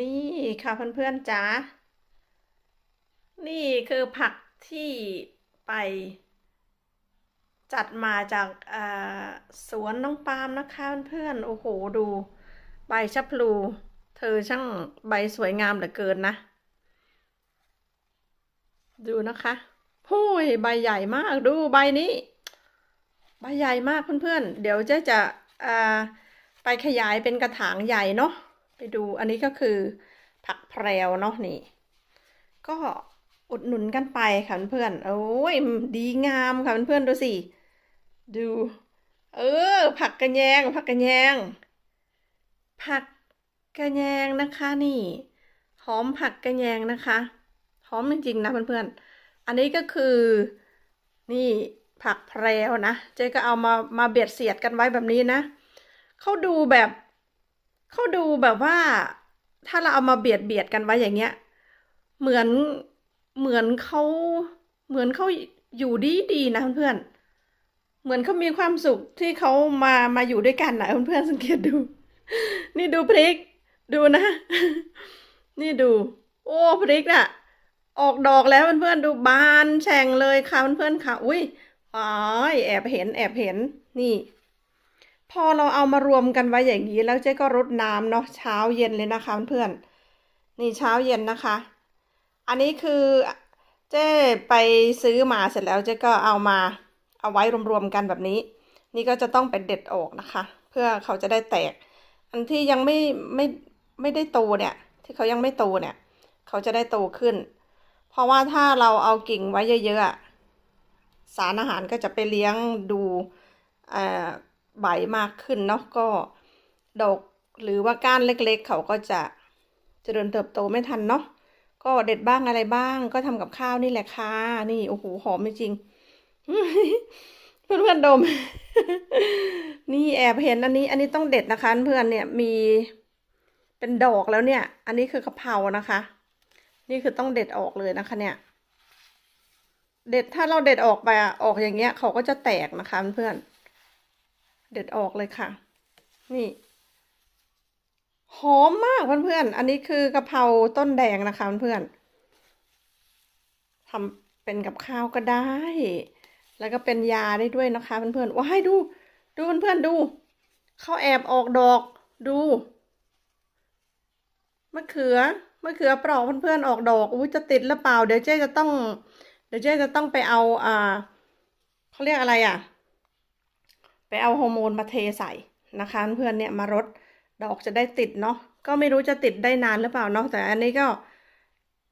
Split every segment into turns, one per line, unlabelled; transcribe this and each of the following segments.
นี่ค่ะเพื่อนๆจ้า นี่คือผักที่ไป จัดมาจากสวนน้องปาล์มนะคะเพื่อนๆโอ้โหดู ใบ ชะพลู เธอช่างใบสวยงามเหลือเกินนะ ดูนะคะหู้ยใบใหญ่มากดูใบนี้ ใบ ใหญ่ มากเพื่อนๆ เดี๋ยวจะจะไปขยายเป็นกระถาง ใหญ่เนาะไปดูอันนี้ก็คือผักแพรวเนาะนี่ ก็อุดหนุนกันไปค่ะเพื่อนโอ้ยดีงามค่ะเพื่อนดูสิดู เออ ผักกระแยง ผักกระแยง ผักกระแยงนะคะนี่หอมผักกระแยงนะคะหอมจริงๆนะเพื่อนๆอันนี้ก็คือนี่ผักแพรวนะ เจ๊ก็เอามามาเบียดเสียดกันไว้แบบนี้นะเขาดูแบบเขาดูแบบว่าถ้าเราเอามาเบียดเบียดกันไว้อย่างเงี้ยเหมือนเหมือนเขาเหมือนเขาอยู่ดีดีนะเพื่อนเหมือนเขามีความสุขที่เขามา มาอยู่ด้วยกันนะเพื่อนสังเกตดู นี่ดู พริก ดูนะ นี่ดู โอ้พริกอะออกดอกแล้วเพื่อนๆดูบานแฉ่งเลยค่ะเพื่อนๆค่ะอุ้ยอ๋อแอบเห็นแอบเห็นนี่พอเราเอามารวมกันไว้อย่างนี้ แล้วเจ๊ก็รดน้ำเนาะเช้าเย็นเลยนะคะ เพื่อนนี่เช้าเย็นนะคะ อันนี้คือเจ๊ไปซื้อมาเสร็จแล้ว เจ๊ก็เอามาเอาไว้รวมๆกันแบบนี้ นี่ก็จะต้องเป็นเด็ดออกนะคะ เพื่อเขาจะได้แตก อันที่ยังไม่ไม่ไม่ได้โตเนี่ย ที่เขายังไม่โตเนี่ย เขาจะได้โตขึ้น เพราะว่าถ้าเราเอากิ่งไว้เยอะๆสารอาหารก็จะไปเลี้ยงดูอ่าใบมากขึ้นเนาะก็ดอกหรือว่าก้านเล็ก ๆ เขาก็จะเจริญเติบโตไม่ทันเนาะก็เด็ดบ้างอะไรบ้าง ก็ทำกับข้าวนี่แหละค่ะนี่โอ้โหหอมจริงเพื่อนๆดม นี่แอบเห็นอันนี้ อันนี้ต้องเด็ดนะคะ เพื่อนเนี่ยมีเป็นดอกแล้วเนี่ย อันนี้คือกะเพรานะคะ นี่คือต้องเด็ดออกเลยนะคะ เนี่ย เด็ดถ้าเราเด็ดออกไปออกอย่างเงี้ยเขาก็จะแตกนะคะเพื่อนเด็ดออกเลยค่ะ นี่ หอมมากเพื่อนๆอันนี้คือกะเพราต้นแดงนะคะเพื่อนๆทำเป็นกับข้าวก็ได้ แล้วก็เป็นยาได้ด้วยนะคะเพื่อนๆว้ายดู ดูเพื่อนๆดู เขาแอบออกดอก ดูมะเขือมะเขือเปลากเพื่อนๆออกดอก อุ้ยจะติดหรือเปล่า เดี๋ยวเจ๊จะต้อง เดี๋ยวเจ๊จะต้องไปเอา อ่า เขาเรียกอะไรอ่ะไปเอาโฮอร์โมน มาเทใส่นะคะ เพื่อนเนี่ยมารดดอกจะได้ติดเนาะก็ไม่รู้จะติดได้นานหรือเปล่าเนาะแต่อันนี้ก็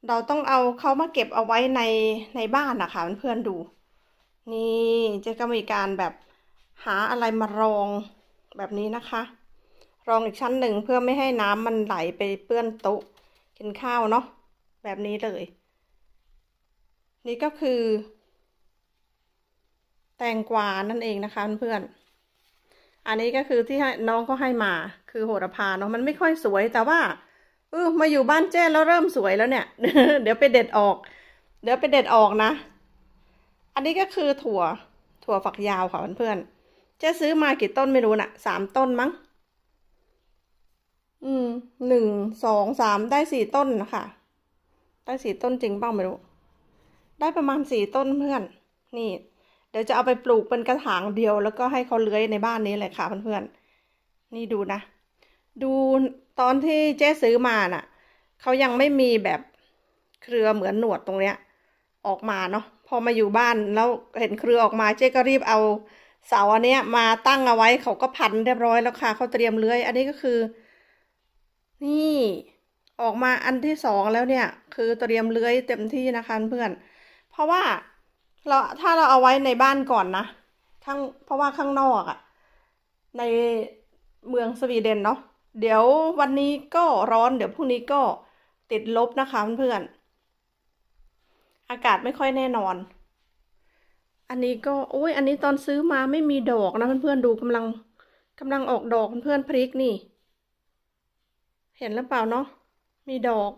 เราต้องเอาเขามาเก็บเอาไว้ในในบ้านนะคะเพื่อนดู นี่จะก็มีการแบบหาอะไรมารองแบบนี้นะคะ รองอีกชั้นหนึ่งเพื่อไม่ให้น้ำมันไหลไปเปื้อนโต๊ะกินข้าวเนาะแบบนี้เลย นี่ก็คือ แตงกวานั่นเองนะคะเพื่อนอันนี้ก็คือที่ให้น้องก็ให้มา คือโหระพาเนาะมันไม่ค่อยสวย แต่ว่าเออมาอยู่บ้านแจ้แล้วเริ่มสวยแล้วเนี่ยเดี๋ยวไปเด็ดออก เดี๋ยวไปเด็ดออกนะ อันนี้ก็คือถั่ว ถั่วฝักยาวค่ะเพื่อนๆนจะซื้อมากี่ต้นไม่รู้นะ่ะสามต้นมั้ง อืมหนึ่งสองสามได้สี่ต้นนะคะได้สี่ต้นจริงเปล่าไม่รู้ ได้ประมาณสี่ต้นเพื่อน นี่เดี๋ยวจะเอาไปปลูกเป็นกระถางเดียว แล้วก็ให้เขาเลื้อยในบ้านนี้เลยค่ะเพื่อนๆ นี่ดูนะ ดูตอนที่เจ๊ซื้อมาน่ะเขายังไม่มีแบบเครือเหมือนหนวดตรงเนี้ย ออกมาเนาะ พอมาอยู่บ้านแล้วเห็นเครือออกมาเจ๊ก็รีบเอาเสาอันเนี้ย มาตั้งเอาไว้เขาก็พันเรียบร้อยแล้วค่ะเขาเตรียมเลื้อย อันนี้ก็คือ นี่ออกมาอันที่สองแล้วเนี่ย คือเตรียมเลื้อยเต็มที่นะคะเพื่อน เพราะว่าเราถ้าเราเอาไว้ในบ้านก่อนนะข้างเพราะว่าข้างนอกอะ่ะในเมืองสวีเดนเนาะ เดี๋ยววันนี้ก็ร้อน เดี๋ยวพรุ่งนี้ก็ติดลบนะคะเพื่อนอากาศไม่ค่อยแน่นอน อันนี้ก็โอ้ย อันนี้ตอนซื้อมาไม่มีดอกนะเพื่อนๆ ดูกำลังกำลังออกดอกเพื่อนพริกนี่ เห็นหรือเปล่าเนาะมีดอก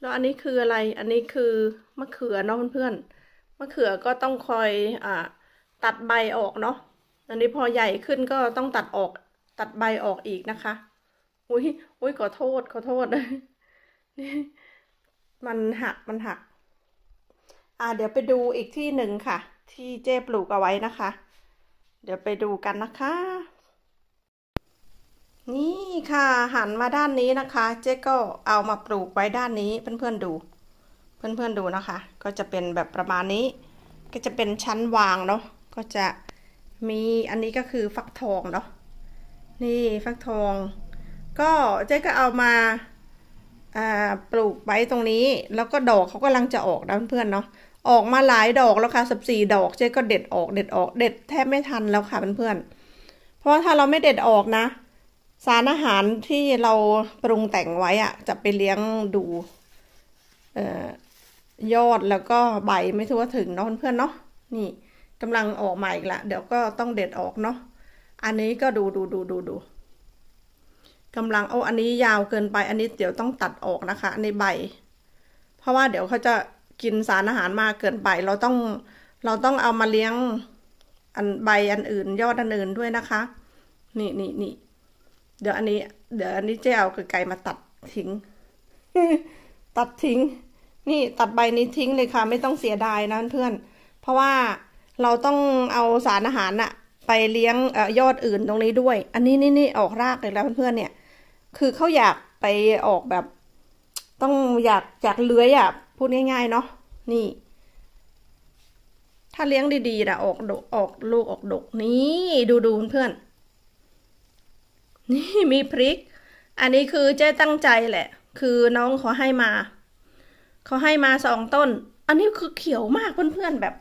แล้วอันนี้คืออะไร อันนี้คือมะเขือเนาะเพื่อนนะเขือก็ต้องคอยอ่าตัดใบออกเนาะ อันนี้พอใหญ่ขึ้นก็ต้องตัดออกตัดใบออกอีกนะคะ อุ้ย อุ้ยขอโทษ ขอโทษเลยนี่มันหักมันหัก อ่า เดี๋ยวไปดูอีกที่หนึ่งค่ะ ที่เจ๊ปลูกเอาไว้นะคะ เดี๋ยวไปดูกันนะคะ นี่ค่ะหันมาด้านนี้นะคะ เจ๊ก็เอามาปลูกไว้ด้านนี้เพื่อนๆดูเพื่อน ๆ ดูนะคะ ก็จะเป็นแบบประมาณนี้ ก็จะเป็นชั้นวางเนาะก็จะมีอันนี้ก็คือฟักทอง เนาะนี่ฟักทองก็เจ๊ก็เอามาปลูกไว้ตรงนี้ แล้วก็ดอกเขากำลังจะออกนะเพื่อนๆเนาะออกมาหลายดอกแล้วค่ะสิบสี่ดอกเจ๊ก็เด็ดออกเด็ดออก เด็ดแทบไม่ทันแล้วค่ะเพื่อนๆเพราะถ้าเราไม่เด็ดออกนะ สารอาหารที่เราปรุงแต่งไว้อะจะไปเลี้ยงดู เอ่อยอดแล้วก็ใบไม่ทั่วถึงเนาะเพื่อนเนาะนี่กำลังออกใหม่อีกละเดี๋ยวก็ต้องเด็ดออกเนาะอันนี้ก็ดูดูดูดูดูกำลังโอ้อันนี้ยาวเกินไป อันนี้เดี๋ยวต้องตัดออกนะคะในใบ เพราะว่าเดี๋ยวเขาจะกินสารอาหารมากเกินไปเราต้อง เราต้องเอามาเลี้ยง อันใบอันอื่น ยอดอันอื่นด้วยนะคะ นี่นี่นี่ เดี๋ยวอันนี้ เดี๋ยวอันนี้เจ้าเอาไก่มาตัดทิ้งตัดทิ้งนี่ตัดใบนี้ทิ้งเลยค่ะ ไม่ต้องเสียดายนะเพื่อนเพราะว่าเราต้องเอาสารอาหารอะไปเลี้ยงยอดอื่นตรงนี้ด้วย อันนี้นี่นี่ออกรากเลยแล้วเพื่อนเนี่ย คือเขาอยากไปออกแบบ ต้องอยากอยากเลื้อยอะพูดง่ายๆ เนาะนี่ ถ้าเลี้ยงดีๆนะออกดกออกลูกออกดกนี่ดูดูเพื่อน นี่มีพริก อันนี้คือเจ๊ตั้งใจแหละ คือน้องขอให้มาเขาให้มาสองต้น อันนี้คือเขียวมากเพื่อนๆแบบ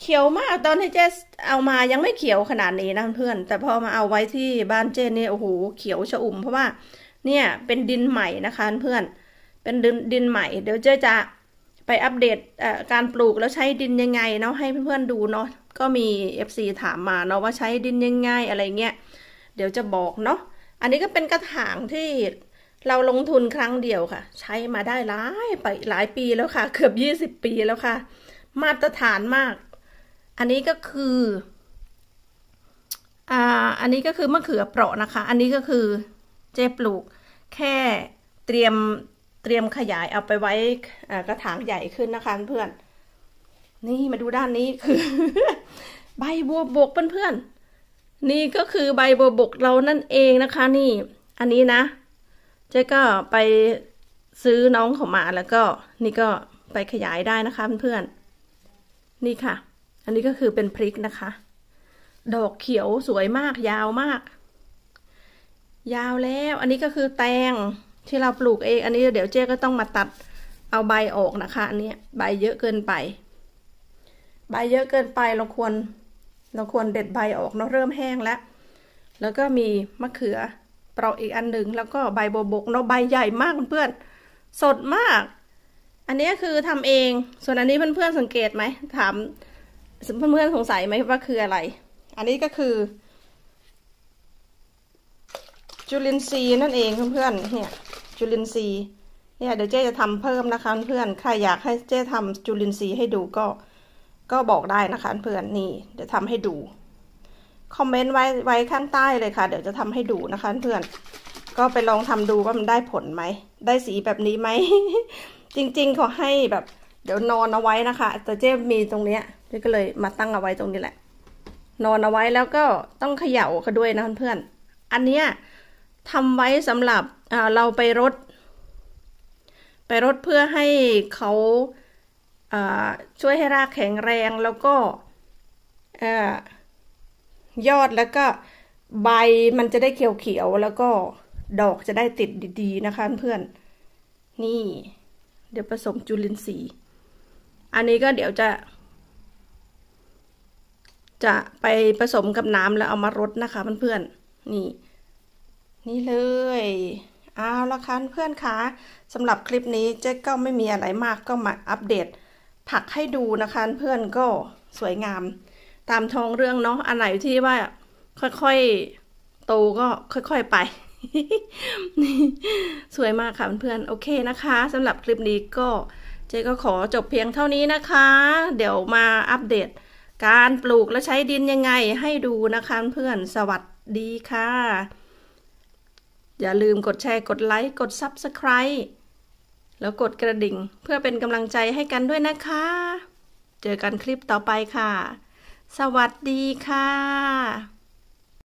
เขียวมากตอนที่เจสเอามายังไม่เขียวขนาดนี้นะเพื่อนแต่พอมาเอาไว้ที่บ้านเจนเนี่ยโอ้โห เขียวชอุ่มเพราะว่าเนี่ยเป็นดินใหม่นะคะเพื่อนเป็นดินดินใหม่ เดี๋ยวเจจะไปอัปเดตการปลูกแล้วใช้ดินยังไงเนาะให้เพื่อนๆดูเนาะก็มี FC ถามมาเนาะว่าใช้ดินยังไงอะไรเงี้ยเดี๋ยวจะบอกเนาะอันนี้ก็เป็นกระถางที่เราลงทุนครั้งเดียวค่ะ ใช้มาได้หลายไปหลายปีแล้วค่ะ เกือบยี่สิบปีแล้วค่ะ มาตรฐานมาก อันนี้ก็คือ อ่าอันนี้ก็คือมะเขือเปราะนะคะ อันนี้ก็คือเจ๊ปลูก แค่เตรียมเตรียมขยายเอาไปไว้กระถางใหญ่ขึ้นนะคะเพื่อนนี่มาดูด้านนี้คือ ใบบัวบกเพื่อนเพื่อนนี่ก็คือใบบัวบกเรานั่นเองนะคะ นี่ อันนี้นะเจ๊ก็ไปซื้อน้องเขามาแล้วก็นี่ก็ไปขยายได้นะคะเพื่อนๆนี่ค่ะ อันนี้ก็คือเป็นพริกนะคะ ดอกเขียวสวยมากยาวมาก ยาวแล้ว อันนี้ก็คือแตงที่เราปลูกเองอันนี้เดี๋ยวเจ๊ก็ต้องมาตัดเอาใบออกนะคะ อันนี้ใบเยอะเกินไป ใบเยอะเกินไปเราควรเราควรเด็ดใบออกเนาะเริ่มแห้งแล้ว แล้วก็มีมะเขือเปราะอีกอันหนึ่งแล้วก็ใบโบบกเนาะใบใหญ่มากเพื่อนสดมาก อันนี้คือทำเอง ส่วนอันนี้เพื่อนเพื่อนสังเกตไหมถามเพื่อนเพื่อนสงสัยไหมว่าคืออะไร อันนี้ก็คือจุลินทรีย์นั่นเองเพื่อนเนี่ยจุลินทรีย์เนี่ยเดี๋ยวเจ๊จะทำเพิ่มนะคะ เพื่อนใครอยากให้เจ๊ทำจุลินทรีย์ให้ดูก็ก็บอกได้นะคะ เพื่อนนี่เดี๋ยวทำให้ดูคอมเมนต์ไว้ ไว้ ข้าง ใต้เลยค่ะ เดี๋ยวจะทำให้ดูนะคะเพื่อนก็ไปลองทำดูว่ามันได้ผลไหมได้สีแบบนี้ไหมจริง ๆ ขอให้แบบ เดี๋ยวนอนเอาไว้นะคะแต่เจ๊มีตรงเนี้ยเก็เลยมาตั้งเอาไว้ตรงนี้แหละ นอนเอาไว้แล้วก็ต้องเขย่าเขาด้วยนะเพื่อนๆอันเนี้ยทำไว้สำหรับเราไปรดไปรดเพื่อให้เขาช่วยให้รากแข็งแรงแล้วก็ยอดแล้วก็ใบมันจะได้เขียวๆแล้วก็ดอกจะได้ติดดี ๆ นะคะเพื่อน นี่ เดี๋ยวผสมจุลินทรีย์ อันนี้ก็เดี๋ยวจะ จะไปผสมกับน้ำแล้วเอามารดนะคะเพื่อนๆ นี่ นี่เลยเอาละค่ะเพื่อนคะสำหรับคลิปนี้เจ๊ก็ไม่มีอะไรมากก็มาอัปเดตผักให้ดูนะคะ เพื่อนก็สวยงามตามท้องเรื่องเนาะอันไหนที่ว่าค่อยๆ โตก็ค่อยๆไป สวยมากค่ะเพื่อนๆ โอเคนะคะสำหรับคลิปนี้ก็ เจ๊ก็ขอจบเพียงเท่านี้นะคะ เดี๋ยวมาอัปเดต การปลูกและใช้ดินยังไงให้ดูนะคะ เพื่อน สวัสดีค่ะ อย่าลืมกดแชร์กดไลค์ กด Subscribe แล้วกดกระดิ่ง เพื่อเป็นกำลังใจให้กันด้วยนะคะ เจอกันคลิปต่อไปค่ะสวัสดีค่ะ